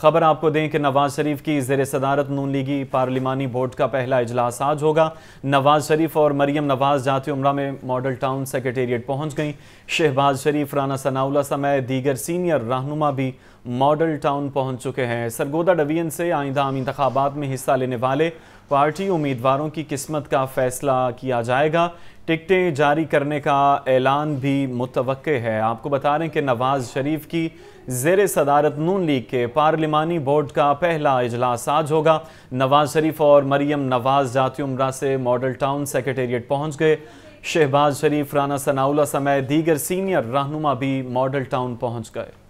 खबर आपको दें कि नवाज शरीफ की जेर सदारत नून लीगी पार्लिमानी बोर्ड का पहला इजलास आज होगा नवाज शरीफ और मरियम नवाज जाती उम्र में मॉडल टाउन सेक्रेटेरिएट पहुंच गई शहबाज शरीफ राना सनाउल्ला समय दीगर सीनियर रहनुमा भी मॉडल टाउन पहुंच चुके हैं सरगोदा डिवीजन से आइंदा आम इंतबात में हिस्सा लेने वाले पार्टी उम्मीदवारों की किस्मत का फैसला किया जाएगा टिकटें जारी करने का ऐलान भी मुतव है आपको बता रहे हैं कि नवाज शरीफ की जेर सदारत नून लीग के पार्लिमानी बोर्ड का पहला इजलास आज होगा नवाज शरीफ और मरियम नवाज जाती उम्रा से मॉडल टाउन सेक्रेटेरिएट पहुंच गए शहबाज शरीफ राना सनाउला समेत दीगर सीनियर रहनुमा भी मॉडल टाउन पहुंच गए